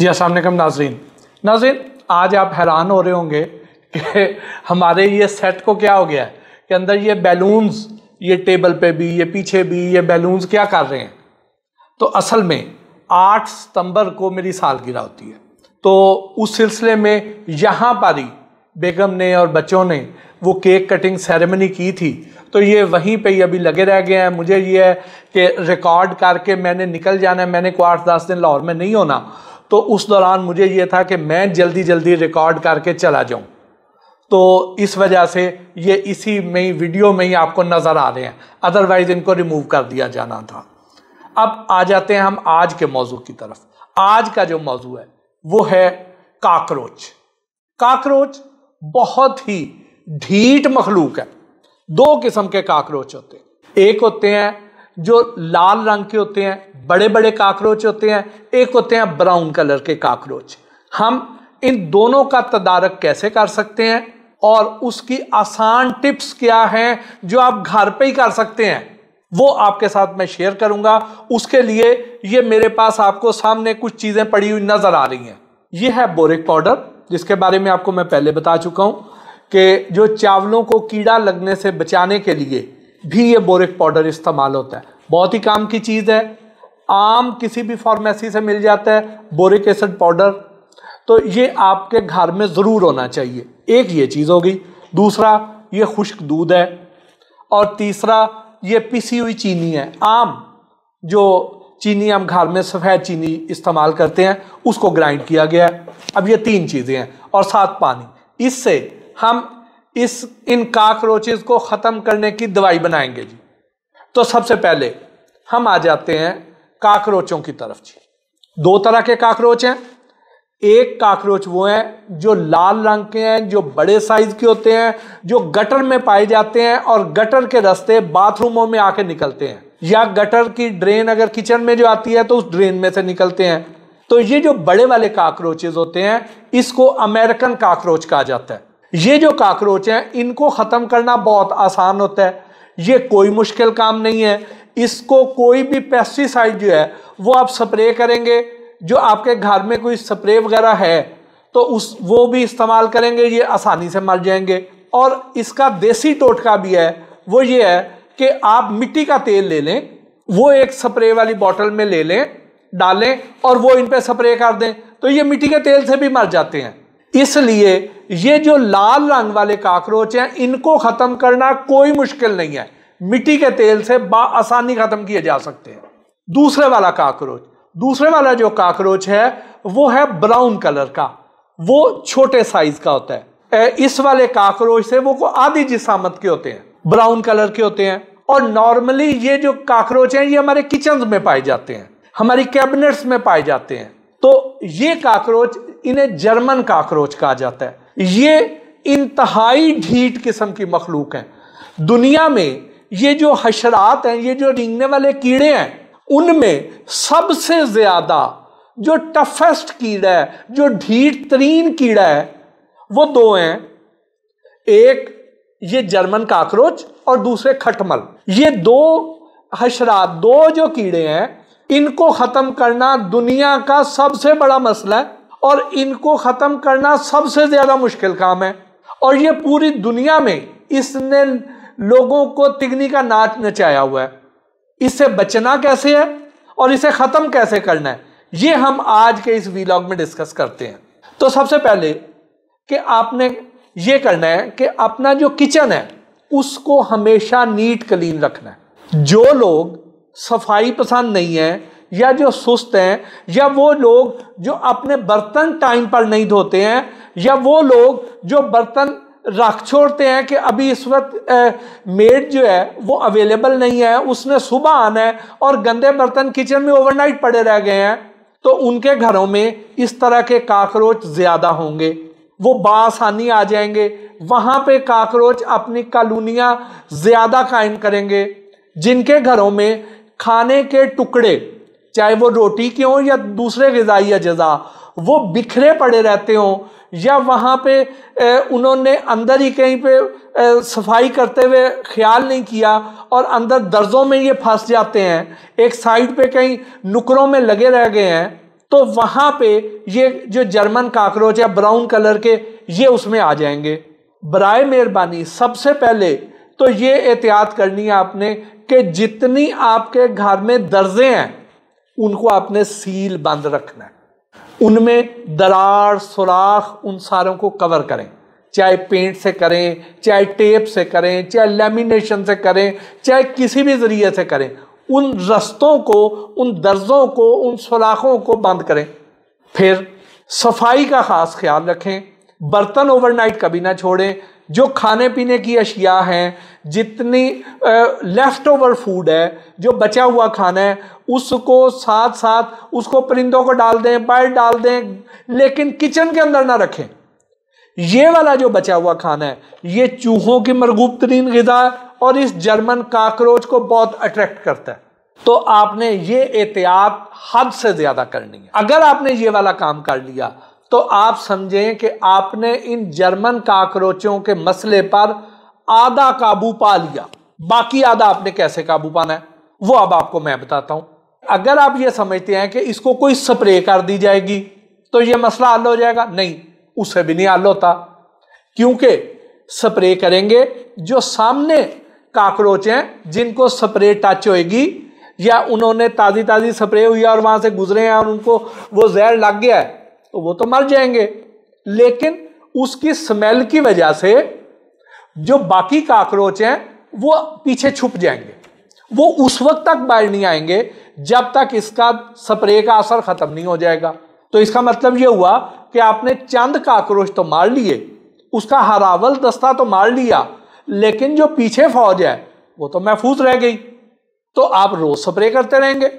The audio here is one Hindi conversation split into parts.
जी हाँ, असल नाजरीन नाजरीन आज आप हैरान हो रहे होंगे कि हमारे ये सेट को क्या हो गया है कि अंदर ये बैलून्स ये टेबल पे भी ये पीछे भी ये बैलून्स क्या कर रहे हैं तो असल में 8 सितंबर को मेरी सालगिरह होती है तो उस सिलसिले में यहाँ पर ही बेगम ने और बच्चों ने वो केक कटिंग सेरेमनी की थी तो ये वहीं पे ही अभी लगे रह गए हैं मुझे ये है कि रिकॉर्ड करके मैंने निकल जाना है मैंने को आठ दस दिन लाहौर में नहीं होना तो उस दौरान मुझे ये था कि मैं जल्दी जल्दी रिकॉर्ड करके चला जाऊँ तो इस वजह से ये इसी में ही वीडियो में ही आपको नज़र आ रहे हैं अदरवाइज़ इनको रिमूव कर दिया जाना था अब आ जाते हैं हम आज के मौजू की तरफ आज का जो मौजू है वो है काकरोच काकरोच बहुत ही ढीठ मखलूक है दो किस्म के काकरोच होते हैं एक होते हैं जो लाल रंग के होते हैं बड़े बड़े काकरोच होते हैं एक होते हैं ब्राउन कलर के काकरोच हम इन दोनों का तदारक कैसे कर सकते हैं और उसकी आसान टिप्स क्या हैं जो आप घर पे ही कर सकते हैं वो आपके साथ मैं शेयर करूंगा उसके लिए ये मेरे पास आपको सामने कुछ चीज़ें पड़ी हुई नज़र आ रही हैं ये है बोरिक पाउडर जिसके बारे में आपको मैं पहले बता चुका हूँ कि जो चावलों को कीड़ा लगने से बचाने के लिए भी ये बोरिक पाउडर इस्तेमाल होता है बहुत ही काम की चीज़ है आम किसी भी फार्मेसी से मिल जाता है बोरिक एसिड पाउडर तो ये आपके घर में ज़रूर होना चाहिए एक ये चीज़ होगी दूसरा ये खुश्क दूध है और तीसरा ये पिसी हुई चीनी है आम जो चीनी हम घर में सफ़ेद चीनी इस्तेमाल करते हैं उसको ग्राइंड किया गया है अब ये तीन चीज़ें हैं और साथ पानी इससे हम इस इन काकरोचेज को ख़त्म करने की दवाई बनाएंगे जी तो सबसे पहले हम आ जाते हैं काकरोचों की तरफ जी दो तरह के काकरोच हैं एक काकरोच वो हैं जो लाल रंग के हैं जो बड़े साइज के होते हैं जो गटर में पाए जाते हैं और गटर के रास्ते बाथरूमों में आके निकलते हैं या गटर की ड्रेन अगर किचन में जो आती है तो उस ड्रेन में से निकलते हैं तो ये जो बड़े वाले काकरोचेज होते हैं इसको अमेरिकन काकरोच कहा जाता है ये जो काकरोच हैं इनको ख़त्म करना बहुत आसान होता है ये कोई मुश्किल काम नहीं है इसको कोई भी पेस्टिसाइड जो है वो आप स्प्रे करेंगे जो आपके घर में कोई स्प्रे वगैरह है तो उस वो भी इस्तेमाल करेंगे ये आसानी से मर जाएंगे और इसका देसी टोटका भी है वो ये है कि आप मिट्टी का तेल ले लें वो एक स्प्रे वाली बॉटल में ले लें डालें और वो इन पर स्प्रे कर दें तो ये मिट्टी के तेल से भी मर जाते हैं इसलिए ये जो लाल रंग वाले काकरोच हैं इनको ख़त्म करना कोई मुश्किल नहीं है मिट्टी के तेल से आसानी ख़त्म किए जा सकते हैं दूसरे वाला काकरोच दूसरे वाला जो काकरोच है वो है ब्राउन कलर का वो छोटे साइज का होता है इस वाले काकरोच से वो को आधी जिसामत के होते हैं ब्राउन कलर के होते हैं और नॉर्मली ये जो काकरोच हैं ये हमारे किचन में पाए जाते हैं हमारी कैबिनेट्स में पाए जाते हैं तो ये काकरोच इन्हें जर्मन काकरोच कहा जाता है ये इंतहाई ढीठ किस्म की मखलूक है दुनिया में ये जो हशरात हैं ये जो रिंगने वाले कीड़े हैं उनमें सबसे ज़्यादा जो टफेस्ट कीड़ा है जो ढीठ तरीन कीड़ा है वो दो हैं एक ये जर्मन काकरोच और दूसरे खटमल ये दो हशरात दो जो कीड़े हैं इनको ख़त्म करना दुनिया का सबसे बड़ा मसला है और इनको ख़त्म करना सबसे ज़्यादा मुश्किल काम है और ये पूरी दुनिया में इसने लोगों को तिगनी का नाच नचाया हुआ है इससे बचना कैसे है और इसे ख़त्म कैसे करना है ये हम आज के इस वीलॉग में डिस्कस करते हैं तो सबसे पहले कि आपने ये करना है कि अपना जो किचन है उसको हमेशा नीट क्लीन रखना है जो लोग सफाई पसंद नहीं है या जो सुस्त हैं या वो लोग जो अपने बर्तन टाइम पर नहीं धोते हैं या वो लोग जो बर्तन रख छोड़ते हैं कि अभी इस वक्त मेड जो है वो अवेलेबल नहीं है उसने सुबह आना है और गंदे बर्तन किचन में ओवरनाइट पड़े रह गए हैं तो उनके घरों में इस तरह के काकरोच ज़्यादा होंगे वो बासानी आ जाएंगे वहाँ पे काकरोच अपनी कॉलोनियाँ ज़्यादा कायम करेंगे जिनके घरों में खाने के टुकड़े चाहे वो रोटी के हों या दूसरे गजाई अज्जा वो बिखरे पड़े रहते हों या वहाँ पे उन्होंने अंदर ही कहीं पे सफाई करते हुए ख्याल नहीं किया और अंदर दर्जों में ये फंस जाते हैं एक साइड पे कहीं नुकरों में लगे रह गए हैं तो वहाँ पे ये जो जर्मन काकरोच या ब्राउन कलर के ये उसमें आ जाएंगे बरए मेहरबानी सबसे पहले तो ये एहतियात करनी है आपने कि जितनी आपके घर में दर्जे हैं उनको आपने सील बंद रखना है उनमें दरार सुराख उन सारों को कवर करें चाहे पेंट से करें चाहे टेप से करें चाहे लेमिनेशन से करें चाहे किसी भी ज़रिए से करें उन रस्तों को उन दर्जों को उन सुराखों को बंद करें फिर सफाई का ख़ास ख्याल रखें बर्तन ओवरनाइट कभी ना छोड़ें जो खाने पीने की अशिया हैं जितनी लेफ्ट ओवर फूड है जो बचा हुआ खाना है उसको साथ साथ उसको परिंदों को डाल दें बाहर डाल दें लेकिन किचन के अंदर ना रखें ये वाला जो बचा हुआ खाना है ये चूहों की मरगूब तरीन गजा और इस जर्मन काकरोच को बहुत अट्रैक्ट करता है तो आपने ये एहतियात हद से ज्यादा करनी है अगर आपने ये वाला काम कर लिया तो आप समझें कि आपने इन जर्मन काकरोचों के मसले पर आधा काबू पा लिया बाकी आधा आपने कैसे काबू पाना है वो अब आपको मैं बताता हूं अगर आप ये समझते हैं कि इसको कोई स्प्रे कर दी जाएगी तो ये मसला हल हो जाएगा नहीं उसे भी नहीं हल होता क्योंकि स्प्रे करेंगे जो सामने काकरोच हैं जिनको स्प्रे टच होएगी या उन्होंने ताज़ी ताज़ी स्प्रे हुई है और वहाँ से गुजरे हैं और उनको वो जहर लग गया है तो वो तो मर जाएंगे लेकिन उसकी स्मेल की वजह से जो बाकी काकरोच हैं वो पीछे छुप जाएंगे वो उस वक्त तक बाहर नहीं आएंगे जब तक इसका स्प्रे का असर खत्म नहीं हो जाएगा तो इसका मतलब ये हुआ कि आपने चंद काकरोच तो मार लिए उसका हरावल दस्ता तो मार लिया लेकिन जो पीछे फौज है वो तो महफूज रह गई तो आप रोज स्प्रे करते रहेंगे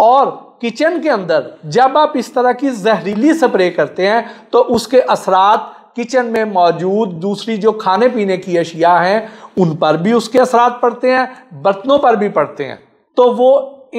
और किचन के अंदर जब आप इस तरह की जहरीली स्प्रे करते हैं तो उसके असरात किचन में मौजूद दूसरी जो खाने पीने की अशिया हैं उन पर भी उसके असरात पड़ते हैं बर्तनों पर भी पड़ते हैं तो वो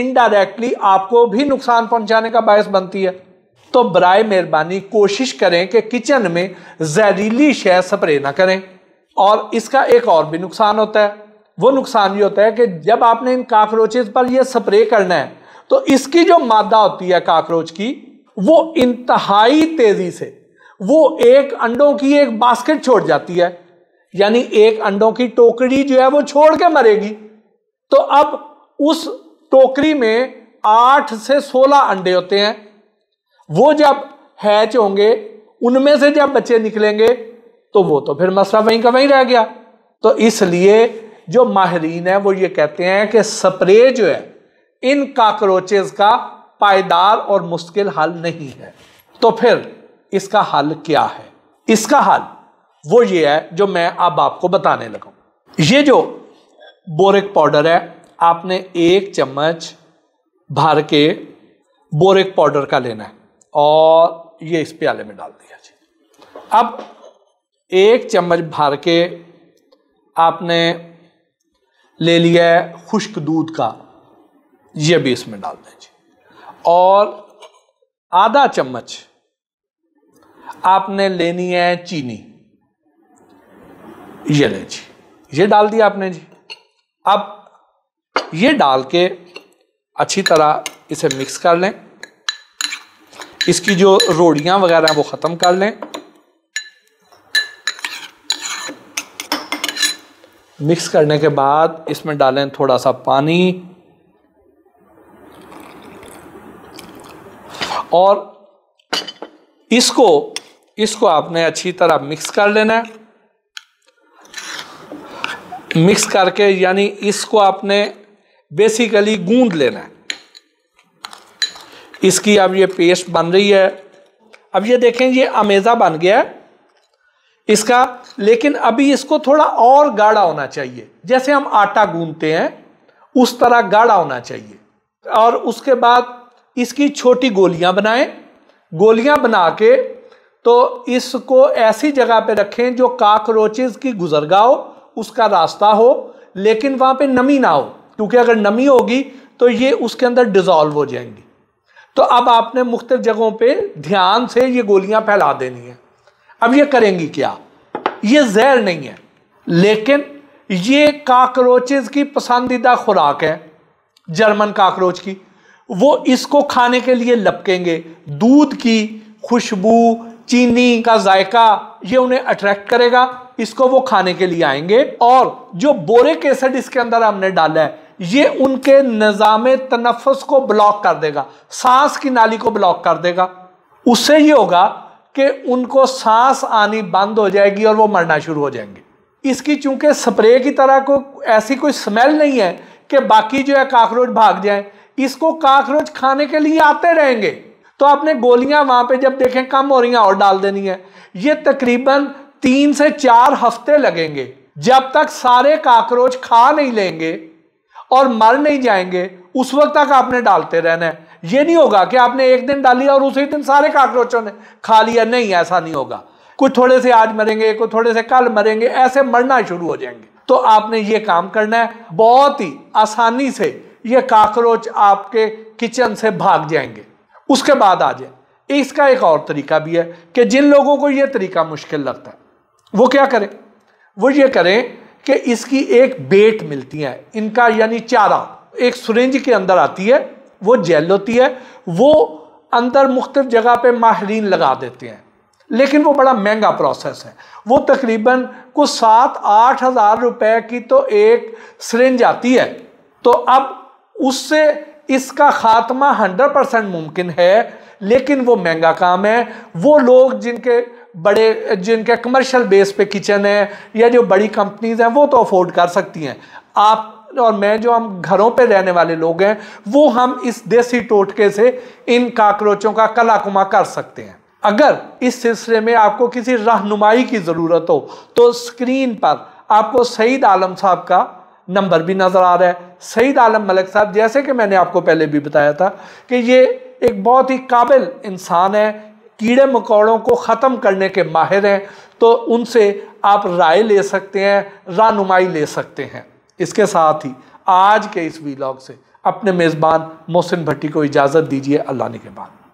इनडायरेक्टली आपको भी नुकसान पहुंचाने का बायस बनती है तो बर मेहरबानी कोशिश करें कि किचन में जहरीली शय स्प्रे ना करें और इसका एक और भी नुकसान होता है वो नुकसान ये होता है कि जब आपने इन काकरोचेज पर यह स्प्रे करना है तो इसकी जो मादा होती है काकरोच की वो इंतहाई तेजी से वो एक अंडों की एक बास्केट छोड़ जाती है यानी एक अंडों की टोकरी जो है वो छोड़ के मरेगी तो अब उस टोकरी में आठ से सोलह अंडे होते हैं वो जब हैच होंगे उनमें से जब बच्चे निकलेंगे तो वो तो फिर मसला वहीं का वहीं रह गया तो इसलिए जो माहरीन है वो ये कहते हैं कि स्प्रे जो है इन काकरोचेज का पायदार और मुश्किल हल नहीं है तो फिर इसका हल क्या है इसका हल वो ये है जो मैं अब आपको बताने लगा ये जो बोरिक पाउडर है आपने एक चम्मच भर के बोरिक पाउडर का लेना है और ये इस प्याले में डाल दिया जी अब एक चम्मच भर के आपने ले लिया है खुश्क दूध का ये भी इसमें डाल दें जी और आधा चम्मच आपने लेनी है चीनी ये ले जी ये डाल दिया आपने जी अब ये डाल के अच्छी तरह इसे मिक्स कर लें इसकी जो रोड़ियां वगैरह हैं वो ख़त्म कर लें मिक्स करने के बाद इसमें डालें थोड़ा सा पानी और इसको इसको आपने अच्छी तरह मिक्स कर लेना है मिक्स करके यानी इसको आपने बेसिकली गूंद लेना है इसकी अब ये पेस्ट बन रही है अब ये देखें ये अमेज़ा बन गया है इसका लेकिन अभी इसको थोड़ा और गाढ़ा होना चाहिए जैसे हम आटा गूंदते हैं उस तरह गाढ़ा होना चाहिए और उसके बाद इसकी छोटी गोलियां बनाएं गोलियां बना के तो इसको ऐसी जगह पे रखें जो काकरोचेज की गुजरगा हो उसका रास्ता हो लेकिन वहाँ पे नमी ना हो क्योंकि अगर नमी होगी तो ये उसके अंदर डिज़ोल्व हो जाएंगी तो अब आपने मुख्त जगहों पे ध्यान से ये गोलियां फैला देनी है अब ये करेंगी क्या ये जहर नहीं है लेकिन ये काकरोचेज की पसंदीदा खुराक है जर्मन काकरोच की वो इसको खाने के लिए लपकेंगे दूध की खुशबू चीनी का जायका ये उन्हें अट्रैक्ट करेगा इसको वो खाने के लिए आएंगे और जो बोरिक एसिड इसके अंदर हमने डाला है ये उनके निज़ाम तनफस को ब्लॉक कर देगा सांस की नाली को ब्लॉक कर देगा उससे ये होगा कि उनको सांस आनी बंद हो जाएगी और वो मरना शुरू हो जाएंगे इसकी चूंकि स्प्रे की तरह को ऐसी कोई स्मेल नहीं है कि बाकी जो है काकरोच भाग जाएं इसको काकरोच खाने के लिए आते रहेंगे तो आपने गोलियां वहां पे जब देखें कम हो रही हैं और डाल देनी है ये तकरीबन तीन से चार हफ्ते लगेंगे जब तक सारे काकरोच खा नहीं लेंगे और मर नहीं जाएंगे उस वक्त तक आपने डालते रहना है ये नहीं होगा कि आपने एक दिन डाली और उसी दिन सारे काकरोचों ने खा लिया नहीं ऐसा नहीं होगा कुछ थोड़े से आज मरेंगे कुछ थोड़े से कल मरेंगे ऐसे मरना शुरू हो जाएंगे तो आपने ये काम करना है बहुत ही आसानी से ये काकरोच आपके किचन से भाग जाएंगे उसके बाद आ जाए इसका एक और तरीका भी है कि जिन लोगों को ये तरीका मुश्किल लगता है वो क्या करें वो ये करें कि इसकी एक बेट मिलती है इनका यानी चारा एक सुरेंज के अंदर आती है वो जेल होती है वो अंदर मुख्त जगह पे माहरीन लगा देते हैं लेकिन वो बड़ा महंगा प्रोसेस है वो तकरीबन कुछ सात आठ हज़ार रुपये की तो एक सरेंज आती है तो अब उससे इसका खात्मा हंड्रेड परसेंट मुमकिन है लेकिन वो महंगा काम है वो लोग जिनके बड़े जिनके कमर्शियल बेस पे किचन है या जो बड़ी कंपनीज हैं वो तो अफोर्ड कर सकती हैं आप और मैं जो हम घरों पे रहने वाले लोग हैं वो हम इस देसी टोटके से इन काकरोचों का कलाकुमा कर सकते हैं अगर इस सिलसिले में आपको किसी रहनुमाई की ज़रूरत हो तो स्क्रीन पर आपको सईद आलम साहब का नंबर भी नज़र आ रहा है सईद आलम मलिक साहब जैसे कि मैंने आपको पहले भी बताया था कि ये एक बहुत ही काबिल इंसान है कीड़े मकौड़ों को ख़त्म करने के माहिर हैं तो उनसे आप राय ले सकते हैं रानुमाई ले सकते हैं इसके साथ ही आज के इस वीलॉग से अपने मेज़बान मोहसिन भट्टी को इजाज़त दीजिए अल्लाह ने के बाद